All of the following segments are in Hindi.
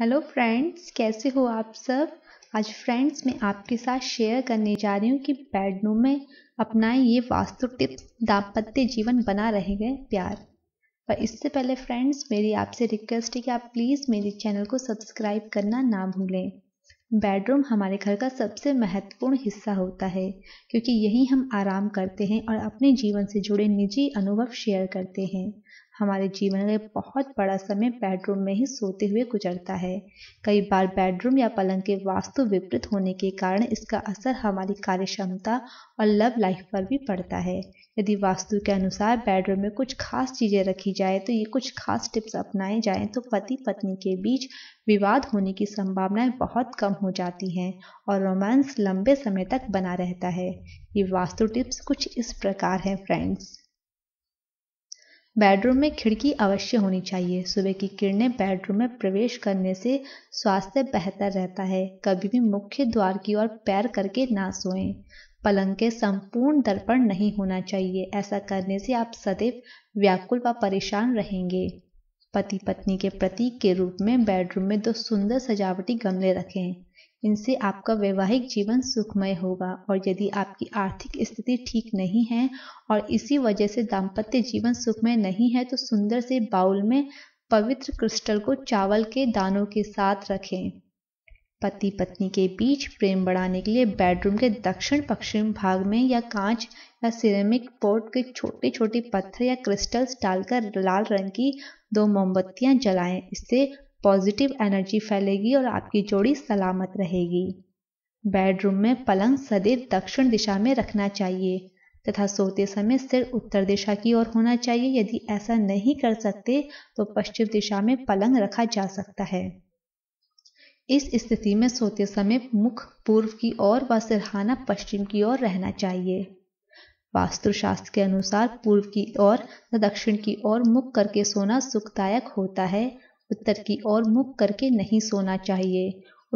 हेलो फ्रेंड्स कैसे हो आप सब आज फ्रेंड्स मैं आपके साथ शेयर करने जा रही हूँ कि बेडरूम में अपनाएं ये वास्तु टिप्स दाम्पत्य जीवन बना रहेंगे प्यार पर इससे पहले फ्रेंड्स मेरी आपसे रिक्वेस्ट है कि आप प्लीज़ मेरे चैनल को सब्सक्राइब करना ना भूलें बेडरूम हमारे घर का सबसे महत्वपूर्ण हिस्सा होता है क्योंकि यही हम आराम करते हैं और अपने जीवन से जुड़े निजी अनुभव शेयर करते हैं हमारे जीवन का बहुत बड़ा समय बेडरूम में ही सोते हुए गुजरता है कई बार बेडरूम या पलंग के वास्तु विपरीत होने के कारण इसका असर हमारी कार्यक्षमता और लव लाइफ पर भी पड़ता है यदि वास्तु के अनुसार बेडरूम में कुछ खास चीज़ें रखी जाए तो ये कुछ खास टिप्स अपनाए जाएं तो पति पत्नी के बीच विवाद होने की संभावनाएं बहुत कम हो जाती हैं और रोमांस लंबे समय तक बना रहता है ये वास्तु टिप्स कुछ इस प्रकार हैं फ्रेंड्स बेडरूम में खिड़की अवश्य होनी चाहिए सुबह की किरणें बेडरूम में प्रवेश करने से स्वास्थ्य बेहतर रहता है कभी भी मुख्य द्वार की ओर पैर करके ना सोएं पलंग के संपूर्ण दर्पण नहीं होना चाहिए ऐसा करने से आप सदैव व्याकुल व परेशान रहेंगे पति पत्नी के प्रतीक के रूप में बेडरूम में दो सुंदर सजावटी गमले रखें इनसे आपका वैवाहिक जीवन सुखमय होगा और यदि आपकी आर्थिक स्थिति ठीक नहीं है और इसी वजह से दाम्पत्य जीवन सुखमय नहीं है तो सुंदर से बाउल में पवित्र क्रिस्टल को चावल के दानों के साथ रखें पति पत्नी के बीच प्रेम बढ़ाने के लिए बेडरूम के दक्षिण पश्चिम भाग में या कांच या सिरेमिक पोर्ट के छोटे छोटे पत्थर या क्रिस्टल्स डालकर लाल रंग की दो मोमबत्तियां जलाएं इससे पॉजिटिव एनर्जी फैलेगी और आपकी जोड़ी सलामत रहेगी बेडरूम में पलंग सदैव दक्षिण दिशा में रखना चाहिए तथा सोते समय सिर उत्तर दिशा की ओर होना चाहिए यदि ऐसा नहीं कर सकते तो पश्चिम दिशा में पलंग रखा जा सकता है इस स्थिति में सोते समय मुख पूर्व की ओर व सिरहाना पश्चिम की ओर रहना चाहिए वास्तुशास्त्र के अनुसार पूर्व की ओर व दक्षिण की ओर मुख करके सोना सुखदायक होता है उत्तर की ओर मुख करके नहीं सोना चाहिए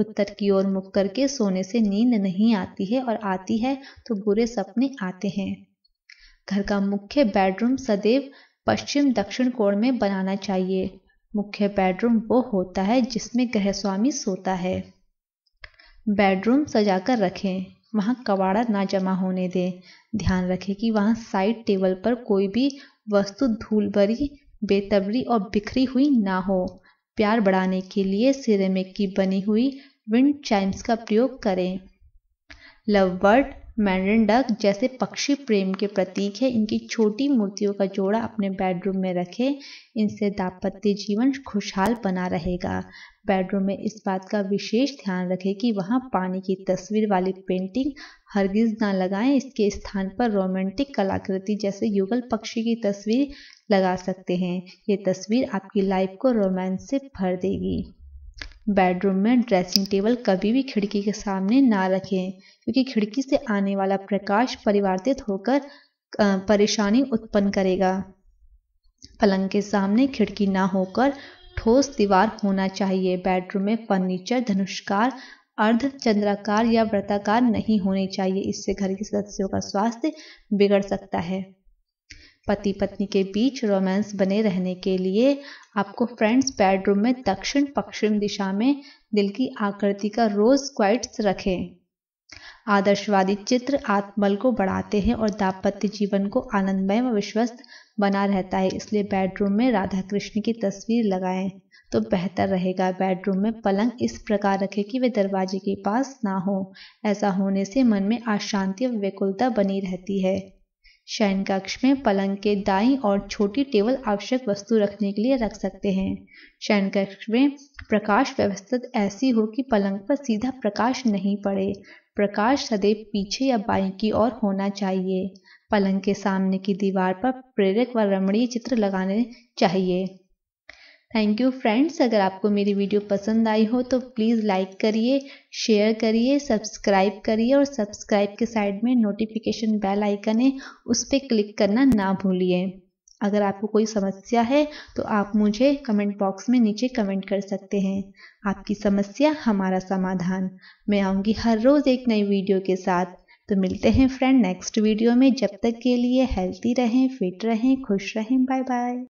उत्तर की ओर मुख करके सोने से नींद नहीं आती है और आती है तो बुरे सपने आते हैं घर का मुख्य बेडरूम सदैव पश्चिम दक्षिण कोण में बनाना चाहिए मुख्य बेडरूम वो होता है जिसमें गृह स्वामी सोता है बेडरूम सजाकर रखें वहाँ कबाड़ा ना जमा होने दें ध्यान रखें कि वहाँ साइड टेबल पर कोई भी वस्तु धूल भरी बेतबरी और बिखरी हुई ना हो प्यार बढ़ाने के लिए सिरेमिक की बनी हुई विंड चाइम्स का प्रयोग करें लव बर्ड मैंडन डक जैसे पक्षी प्रेम के प्रतीक है इनकी छोटी मूर्तियों का जोड़ा अपने बेडरूम में रखें इनसे दाम्पत्य जीवन खुशहाल बना रहेगा बेडरूम में इस बात का विशेष ध्यान रखें कि वहाँ पानी की तस्वीर वाली पेंटिंग हरगिज ना लगाएं इसके स्थान पर रोमांटिक कलाकृति जैसे युगल पक्षी की तस्वीर लगा सकते हैं ये तस्वीर आपकी लाइफ को रोमांस से भर देगी बेडरूम में ड्रेसिंग टेबल कभी भी खिड़की के सामने ना रखें क्योंकि खिड़की से आने वाला प्रकाश परिवर्तित होकर परेशानी उत्पन्न करेगा पलंग के सामने खिड़की ना होकर ठोस दीवार होना चाहिए बेडरूम में फर्नीचर धनुषकार अर्ध चंद्राकार या व्रताकार नहीं होने चाहिए इससे घर के सदस्यों का स्वास्थ्य बिगड़ सकता है पति पत्नी के बीच रोमांस बने रहने के लिए आपको फ्रेंड्स बेडरूम में दक्षिण पश्चिम दिशा में दिल की आकृति का रोज क्वाइट्स रखें आदर्शवादी चित्र आत्मल को बढ़ाते हैं और दाम्पत्य जीवन को आनंदमय व विश्वस्त बना रहता है इसलिए बेडरूम में राधा कृष्ण की तस्वीर लगाएं तो बेहतर रहेगा बेडरूम में पलंग इस प्रकार रखें कि वे दरवाजे के पास ना हो ऐसा होने से मन में अशांति और व्यकुलता बनी रहती है शयन कक्ष में पलंग के दाई और छोटी टेबल आवश्यक वस्तु रखने के लिए रख सकते हैं शयन कक्ष में प्रकाश व्यवस्था ऐसी हो कि पलंग पर सीधा प्रकाश नहीं पड़े प्रकाश सदैव पीछे या बाई की ओर होना चाहिए पलंग के सामने की दीवार पर प्रेरक व रमणीय चित्र लगाने चाहिए थैंक यू फ्रेंड्स अगर आपको मेरी वीडियो पसंद आई हो तो प्लीज़ लाइक करिए शेयर करिए सब्सक्राइब करिए और सब्सक्राइब के साइड में नोटिफिकेशन बेल आइकन है उस पर क्लिक करना ना भूलिए अगर आपको कोई समस्या है तो आप मुझे कमेंट बॉक्स में नीचे कमेंट कर सकते हैं आपकी समस्या हमारा समाधान मैं आऊँगी हर रोज़ एक नई वीडियो के साथ तो मिलते हैं फ्रेंड नेक्स्ट वीडियो में जब तक के लिए हेल्थी रहें फिट रहें खुश रहें बाय बाय